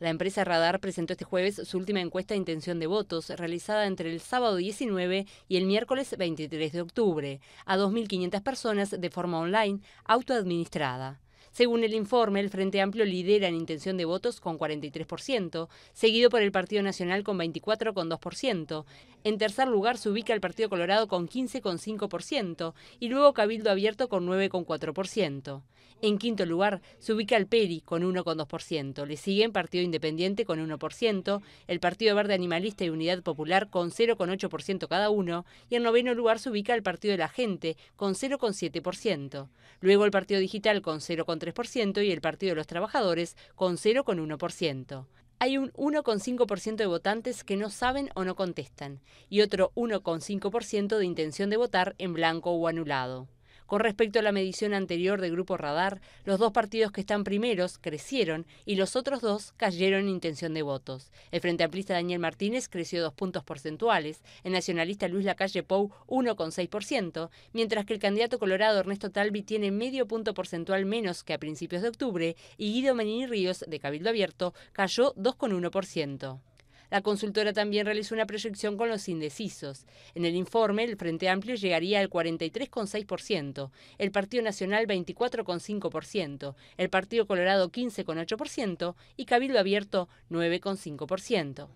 La empresa Radar presentó este jueves su última encuesta de intención de votos, realizada entre el sábado 19 y el miércoles 23 de octubre, a 2.500 personas de forma online autoadministrada. Según el informe, el Frente Amplio lidera en intención de votos con 43%, seguido por el Partido Nacional con 24,2%. En tercer lugar se ubica el Partido Colorado con 15,5% y luego Cabildo Abierto con 9,4%. En quinto lugar se ubica el PERI con 1,2%. Le siguen Partido Independiente con 1%, el Partido Verde Animalista y Unidad Popular con 0,8% cada uno y en noveno lugar se ubica el Partido de la Gente con 0,7%. Luego el Partido Digital con 0,3% y el Partido de los Trabajadores con 0,1%. Hay un 1,5% de votantes que no saben o no contestan y otro 1,5% de intención de votar en blanco o anulado. Con respecto a la medición anterior del Grupo Radar, los dos partidos que están primeros crecieron y los otros dos cayeron en intención de votos. El Frente Amplista Daniel Martínez creció dos puntos porcentuales, el nacionalista Luis Lacalle Pou 1,6%, mientras que el candidato colorado Ernesto Talvi tiene medio punto porcentual menos que a principios de octubre y Guido Menini Ríos, de Cabildo Abierto, cayó 2,1%. La consultora también realizó una proyección con los indecisos. En el informe, el Frente Amplio llegaría al 43,6%, el Partido Nacional 24,5%, el Partido Colorado 15,8% y Cabildo Abierto 9,5%.